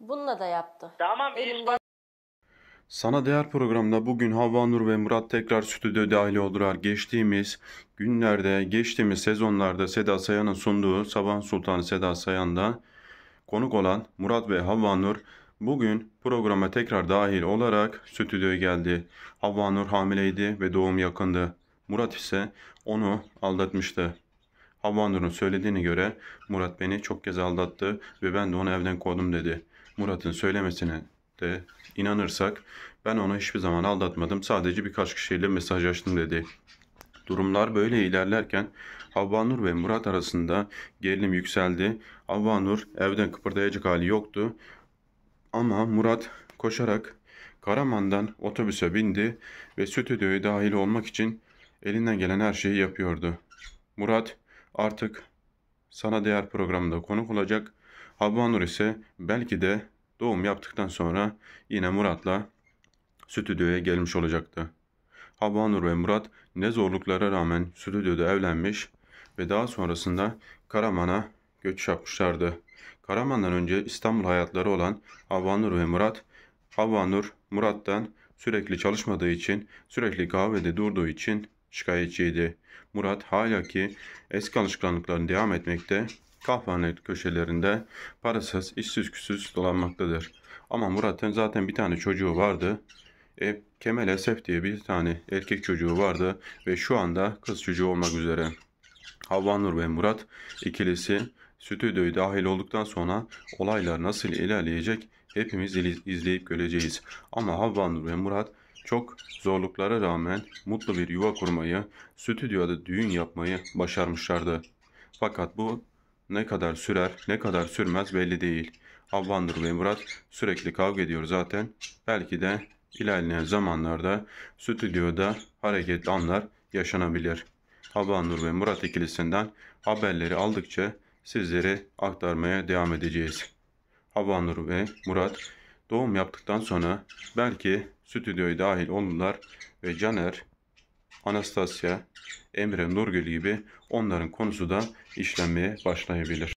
Bununla da yaptı. Tamam Elimde... Sana Değer programında bugün Havva Nur ve Murat tekrar stüdyo dahil oldular. Geçtiğimiz günlerde, geçtiğimiz sezonlarda Seda Sayan'ın sunduğu Saban Sultanı Seda Sayan'da konuk olan Murat ve Havva Nur bugün programa tekrar dahil olarak stüdyoya geldi. Havva Nur hamileydi ve doğum yakındı. Murat ise onu aldatmıştı. Havva Nur'un söylediğine göre Murat beni çok kez aldattı ve ben de onu evden kovdum dedi. Murat'ın söylemesine de inanırsak ben onu hiçbir zaman aldatmadım. Sadece birkaç kişiyle mesajlaştım dedi. Durumlar böyle ilerlerken Havvanur ve Murat arasında gerilim yükseldi. Havvanur evden kıpırdayacak hali yoktu. Ama Murat koşarak Karaman'dan otobüse bindi ve stüdyoya dahil olmak için elinden gelen her şeyi yapıyordu. Murat artık sana değer programında konuk olacak Havva ise belki de doğum yaptıktan sonra yine Murat'la stüdyoya gelmiş olacaktı. Havva ve Murat ne zorluklara rağmen stüdyoda evlenmiş ve daha sonrasında Karaman'a göç yapmışlardı. Karaman'dan önce İstanbul hayatları olan Havva ve Murat, Havva Murat'tan sürekli çalışmadığı için, sürekli kahvede durduğu için şikayetçiydi. Murat hala ki eski alışkanlıklarını devam etmekte kahvehane köşelerinde parasız, işsiz küsüz dolanmaktadır. Ama Murat'ın zaten bir tane çocuğu vardı. E, Kemal Esef diye bir tane erkek çocuğu vardı ve şu anda kız çocuğu olmak üzere. Havvanur ve Murat ikilisi stüdyoyu dahil olduktan sonra olaylar nasıl ilerleyecek hepimiz izleyip göreceğiz. Ama Havvanur ve Murat çok zorluklara rağmen mutlu bir yuva kurmayı, stüdyoda düğün yapmayı başarmışlardı. Fakat bu ne kadar sürer, ne kadar sürmez belli değil. Ablandır ve Murat sürekli kavga ediyor zaten. Belki de ilerleyen zamanlarda stüdyoda hareketli anlar yaşanabilir. Abanur ve Murat ikilisinden haberleri aldıkça sizlere aktarmaya devam edeceğiz. Abanur ve Murat doğum yaptıktan sonra belki stüdyoya dahil oldular ve Caner Anastasya, Emre Nurgül gibi onların konusu da işlenmeye başlayabilir.